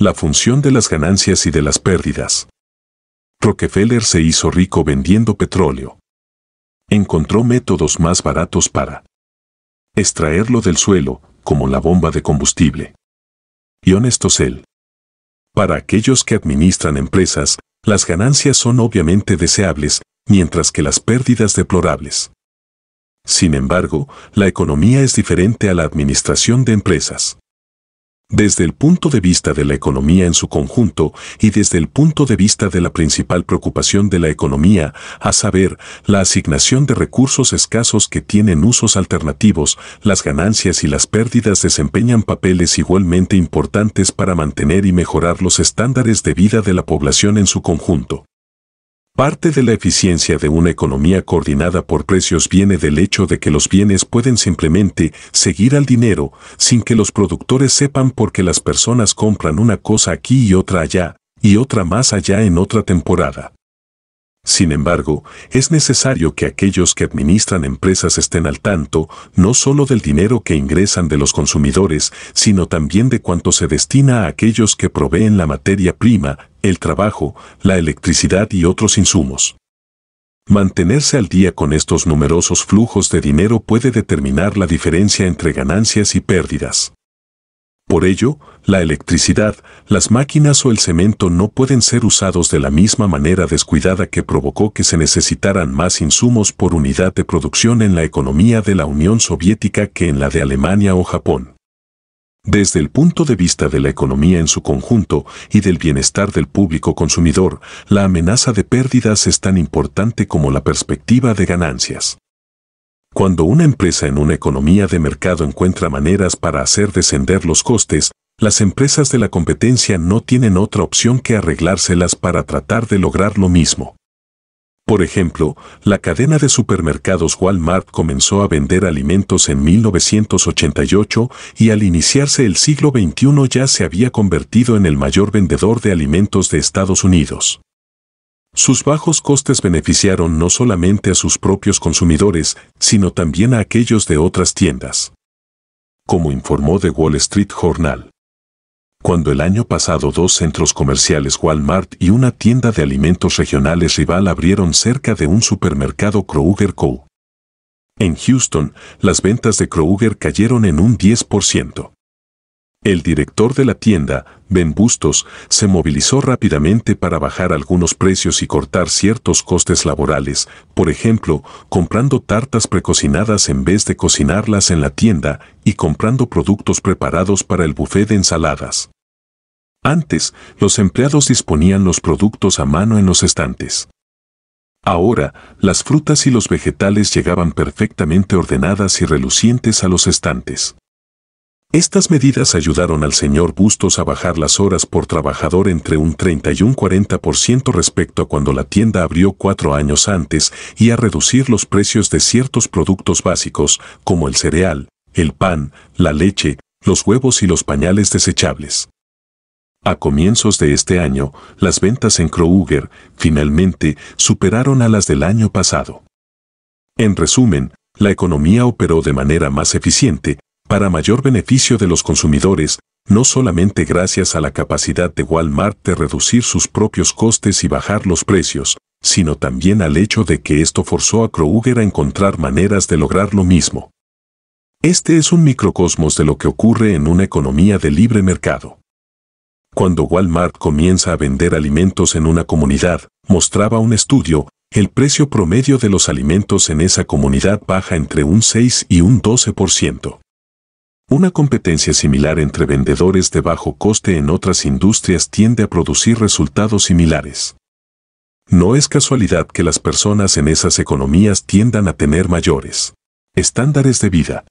la función de las ganancias y de las pérdidas. Rockefeller se hizo rico vendiendo petróleo. Encontró métodos más baratos para extraerlo del suelo, como la bomba de combustible. Y honestos él. Para aquellos que administran empresas, las ganancias son obviamente deseables, mientras que las pérdidas deplorables. Sin embargo, la economía es diferente a la administración de empresas. Desde el punto de vista de la economía en su conjunto y desde el punto de vista de la principal preocupación de la economía, a saber, la asignación de recursos escasos que tienen usos alternativos, las ganancias y las pérdidas desempeñan papeles igualmente importantes para mantener y mejorar los estándares de vida de la población en su conjunto. Parte de la eficiencia de una economía coordinada por precios viene del hecho de que los bienes pueden simplemente seguir al dinero sin que los productores sepan por qué las personas compran una cosa aquí y otra allá, y otra más allá en otra temporada. Sin embargo, es necesario que aquellos que administran empresas estén al tanto no solo del dinero que ingresan de los consumidores, sino también de cuánto se destina a aquellos que proveen la materia prima, el trabajo, la electricidad y otros insumos. Mantenerse al día con estos numerosos flujos de dinero puede determinar la diferencia entre ganancias y pérdidas. Por ello, la electricidad, las máquinas o el cemento no pueden ser usados de la misma manera descuidada que provocó que se necesitaran más insumos por unidad de producción en la economía de la Unión Soviética que en la de Alemania o Japón. Desde el punto de vista de la economía en su conjunto y del bienestar del público consumidor, la amenaza de pérdidas es tan importante como la perspectiva de ganancias. Cuando una empresa en una economía de mercado encuentra maneras para hacer descender los costes, las empresas de la competencia no tienen otra opción que arreglárselas para tratar de lograr lo mismo. Por ejemplo, la cadena de supermercados Walmart comenzó a vender alimentos en 1988 y al iniciarse el siglo XXI ya se había convertido en el mayor vendedor de alimentos de Estados Unidos. Sus bajos costes beneficiaron no solamente a sus propios consumidores, sino también a aquellos de otras tiendas. Como informó The Wall Street Journal. Cuando el año pasado dos centros comerciales Walmart y una tienda de alimentos regionales rival abrieron cerca de un supermercado Kroger Co. En Houston, las ventas de Kroger cayeron en un 10%. El director de la tienda, Ben Bustos, se movilizó rápidamente para bajar algunos precios y cortar ciertos costes laborales, por ejemplo, comprando tartas precocinadas en vez de cocinarlas en la tienda y comprando productos preparados para el buffet de ensaladas. Antes, los empleados disponían los productos a mano en los estantes. Ahora, las frutas y los vegetales llegaban perfectamente ordenadas y relucientes a los estantes. Estas medidas ayudaron al señor Bustos a bajar las horas por trabajador entre un 30 y un 40% respecto a cuando la tienda abrió cuatro años antes y a reducir los precios de ciertos productos básicos como el cereal, el pan, la leche, los huevos y los pañales desechables. A comienzos de este año, las ventas en Kroger finalmente superaron a las del año pasado. En resumen, la economía operó de manera más eficiente, para mayor beneficio de los consumidores, no solamente gracias a la capacidad de Walmart de reducir sus propios costes y bajar los precios, sino también al hecho de que esto forzó a Kroger a encontrar maneras de lograr lo mismo. Este es un microcosmos de lo que ocurre en una economía de libre mercado. Cuando Walmart comienza a vender alimentos en una comunidad, mostraba un estudio, el precio promedio de los alimentos en esa comunidad baja entre un 6 y un 12%. Una competencia similar entre vendedores de bajo coste en otras industrias tiende a producir resultados similares. No es casualidad que las personas en esas economías tiendan a tener mayores estándares de vida,